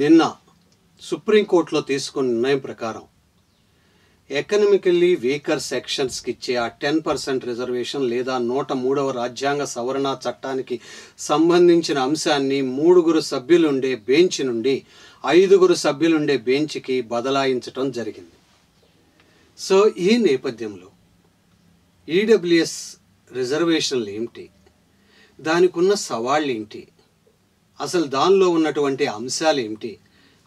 నిన్న సుప్రీంకోర్టులో తీసుకున్న నిర్ణయం ప్రకారం ఎకనమికల్లీ వీకర్ సెక్షన్స్కి ఇచ్చే ఆ టెన్ పర్సెంట్ రిజర్వేషన్ లేదా నూట మూడవ రాజ్యాంగ సవరణ చట్టానికి సంబంధించిన అంశాన్ని మూడుగురు సభ్యులుండే బెంచ్ నుండి ఐదుగురు సభ్యులుండే బెంచ్కి బదలాయించటం జరిగింది సో ఈ నేపథ్యంలో ఈడబ్ల్యూఎస్ రిజర్వేషన్లు ఏమిటి దానికి ఉన్న సవాళ్ళు ఏంటి అసలు దానిలో ఉన్నటువంటి అంశాలు ఏమిటి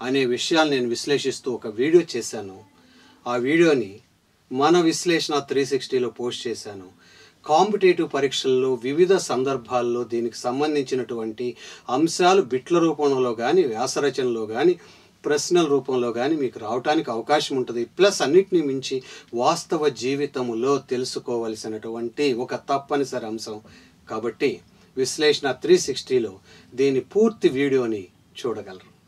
అనే విషయాలు నేను విశ్లేషిస్తూ ఒక వీడియో చేశాను ఆ వీడియోని మన విశ్లేషణ త్రీ సిక్స్టీలో పోస్ట్ చేశాను కాంపిటేటివ్ పరీక్షల్లో వివిధ సందర్భాల్లో దీనికి సంబంధించినటువంటి అంశాలు బిట్ల రూపంలో కానీ వ్యాసరచనలో కానీ ప్రశ్నల రూపంలో కానీ మీకు రావటానికి అవకాశం ఉంటుంది ప్లస్ అన్నిటినీ మించి వాస్తవ జీవితములో తెలుసుకోవలసినటువంటి ఒక తప్పనిసరి అంశం కాబట్టి విశ్లేషణ త్రీ సిక్స్టీలో దీని పూర్తి వీడియోని చూడగలరు